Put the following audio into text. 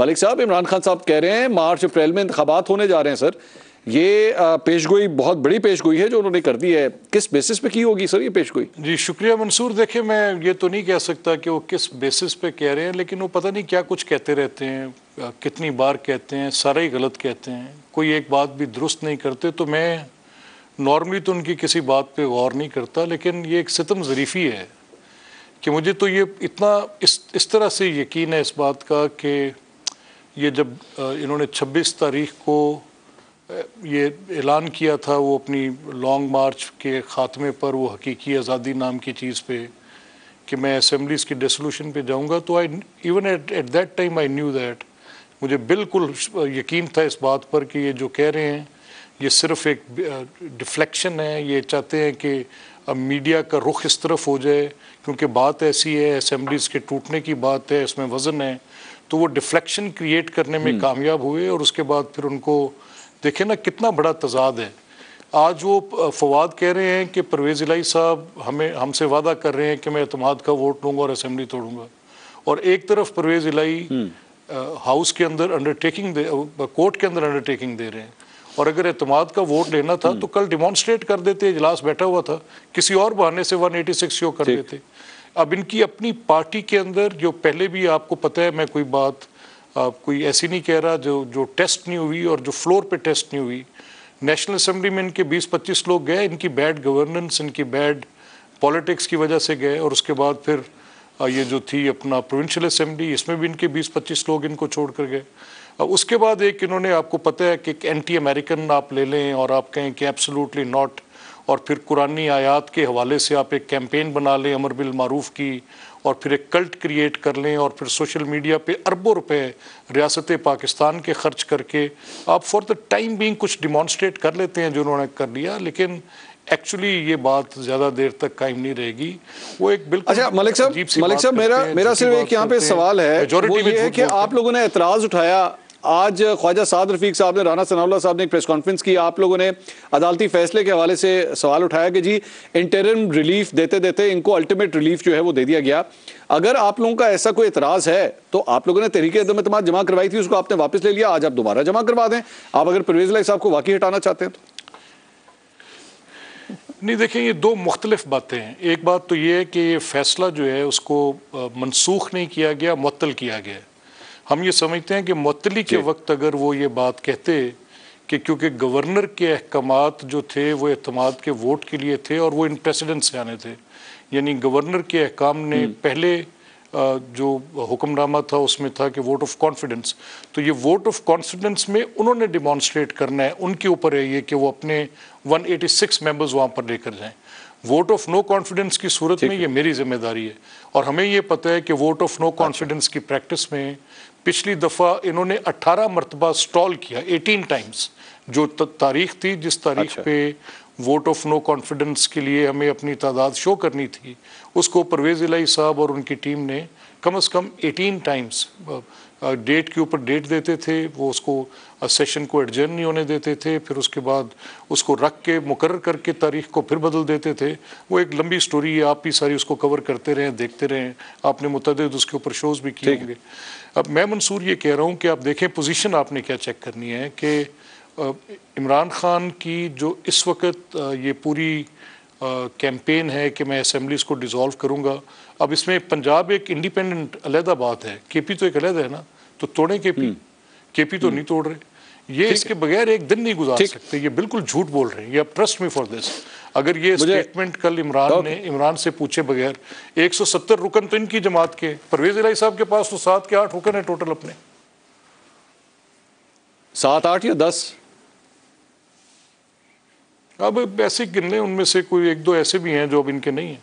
मलिक साहब इमरान खान साहब कह रहे हैं मार्च अप्रैल में इंतबात होने जा रहे हैं सर ये पेशगोई बहुत बड़ी पेशगोई है जो उन्होंने कर दी है किस बेसिस पे की होगी सर ये पेशगोई जी शुक्रिया मंसूर देखिए मैं ये तो नहीं कह सकता कि वो किस बेसिस पे कह रहे हैं लेकिन वो पता नहीं क्या कुछ कहते रहते हैं कितनी बार कहते हैं सारा ही गलत कहते हैं कोई एक बात भी दुरुस्त नहीं करते तो मैं नॉर्मली तो उनकी किसी बात पर गौर नहीं करता लेकिन ये एक सितम ज़रीफ़ी है कि मुझे तो ये इतना इस इस तरह से यकीन है इस बात का कि ये जब इन्होंने 26 तारीख को ये ऐलान किया था वो अपनी लॉन्ग मार्च के ख़ात्मे पर वो हकीकी आज़ादी नाम की चीज़ पे कि मैं असम्बलीज़ की डिसोल्यूशन पे जाऊंगा तो I even at at that time I knew that मुझे बिल्कुल यकीन था इस बात पर कि ये जो कह रहे हैं ये सिर्फ एक डिफ्लेक्शन है ये चाहते हैं कि अब मीडिया का रुख इस तरफ हो जाए क्योंकि बात ऐसी है असम्बलीज़ के टूटने की बात है इसमें वज़न है तो वो डिफ्लेक्शन क्रिएट करने में हम्म। कामयाब हुए और उसके बाद फिर उनको देखें ना कितना बड़ा तजाद है आज वो फवाद कह रहे हैं कि परवेज़ इलाई साहब हमें हमसे वादा कर रहे हैं कि मैं अतमाद का वोट लूँगा और असम्बली तोड़ूंगा और एक तरफ परवेज़ इलाई हाउस हम्म। के अंदर अंडरटेकिंग दे कोर्ट के अंदर अंडरटेकिंग दे रहे हैं और अगर अतमाद का वोट लेना था हम्म। तो कल डिमॉन्स्ट्रेट कर देते इजलास बैठा हुआ था किसी और बहाने से वन एटी सिक्स कर देते अब इनकी अपनी पार्टी के अंदर जो पहले भी आपको पता है मैं कोई बात आप कोई ऐसी नहीं कह रहा जो जो टेस्ट नहीं हुई और जो फ्लोर पे टेस्ट नहीं हुई नेशनल असम्बली में इनके 20-25 लोग गए इनकी बैड गवर्नेंस इनकी बैड पॉलिटिक्स की वजह से गए और उसके बाद फिर ये जो थी अपना प्रोविंशियल असम्बली इसमें भी इनके 20-25 लोग इनको छोड़ कर गए अब उसके बाद एक इन्होंने आपको पता है कि एंटी अमेरिकन आप ले लें और आप कहें कि एब्सोलूटली नॉट और फिर कुरानी आयात के हवाले से आप एक कैंपेन बना लें अमर बिलमारूफ की और फिर एक कल्ट क्रिएट कर लें और फिर सोशल मीडिया पे अरबों रुपए रियासत पाकिस्तान के ख़र्च करके आप फॉर द टाइम बीइंग कुछ डिमॉन्स्ट्रेट कर लेते हैं जो उन्होंने कर लिया लेकिन एक्चुअली ये बात ज़्यादा देर तक कायम नहीं रहेगी वो एक बिल्कुल अच्छा मलिक साहब मलिक साहब मेरा मेरा सिर्फ एक यहाँ पे सवाल है वो ये है कि आप लोगों ने एतराज़ उठाया आज ख्वाजा साद रफीक साहब ने राना सनावला साहब ने एक प्रेस कॉन्फ्रेंस की आप लोगों ने अदालती फैसले के हवाले से सवाल उठाया कि जी इंटरम रिलीफ देते देते इनको अल्टीमेट रिलीफ जो है वो दे दिया गया अगर आप लोगों का ऐसा कोई इतराज है तो आप लोगों ने तरीके अदम जमा करवाई थी उसको आपने वापस ले लिया आज आप दोबारा जमा करवा दें आप अगर परवेज लाई साहब को वाकई हटाना चाहते हैं तो नहीं देखें ये दो मुख्तलिफ बातें हैं एक बात तो ये है कि ये फ़ैसला जो है उसको मनसूख नहीं किया गया मअल किया गया है हम ये समझते हैं कि मतली के वक्त अगर वो ये बात कहते कि क्योंकि गवर्नर के अहकाम जो थे वो अतमाद के वोट के लिए थे और वो इन प्रेसिडेंट से आने थे यानी गवर्नर के अहकाम ने हम्म। पहले जो हुक्मनामा था उसमें था कि वोट ऑफ कॉन्फिडेंस तो ये वोट ऑफ कॉन्फिडेंस में उन्होंने डिमॉन्स्ट्रेट करना है उनके ऊपर है ये कि वो अपने 186 मेंबर्स वहाँ पर लेकर जाएं वोट ऑफ नो कॉन्फिडेंस की सूरत में ये मेरी जिम्मेदारी है और हमें ये पता है कि वोट ऑफ नो अच्छा। कॉन्फिडेंस की प्रैक्टिस में पिछली दफ़ा इन्होंने 18 मरतबा स्टॉल किया 18 टाइम्स जो तारीख थी जिस तारीख अच्छा। पे वोट ऑफ नो कॉन्फिडेंस के लिए हमें अपनी तादाद शो करनी थी उसको परवेज़ इलाई साहब और उनकी टीम ने कम अज़ कम 18 टाइम्स डेट के ऊपर डेट देते थे वो उसको सेशन को एडजर्न नहीं होने देते थे फिर उसके बाद उसको रख के मुकर करके तारीख को फिर बदल देते थे वो एक लंबी स्टोरी है आप ही सारी उसको कवर करते रहें देखते रहें आपने मुतद उसके ऊपर शोज़ भी किए होंगे अब मैं मंसूर ये कह रहा हूँ कि आप देखें पोजीशन आपने क्या चेक करनी है कि इमरान खान की जो इस वक्त ये पूरी कैंपेन है कि मैं असम्बलीज़ को डिज़ोल्व करूँगा अब इसमें पंजाब एक इंडिपेंडेंट अलहदा बात है के पी तो एक अलहदा है ना तो तोड़े के पी के पी तो हम्म। नहीं तोड़ रहे ये इसके बगैर एक दिन नहीं गुजार सकते ये बिल्कुल झूठ बोल रहे हैं ये ट्रस्ट मी फॉर दिस अगर ये स्टेटमेंट कल इमरान ने इमरान से पूछे बगैर 170 रुकन तो इनकी जमात के परवेज इलाई साहब के पास तो सात के आठ रुकन है टोटल अपने सात आठ या दस अब ऐसे गिन लें उनमें से कोई एक दो ऐसे भी हैं जो अब इनके नहीं हैं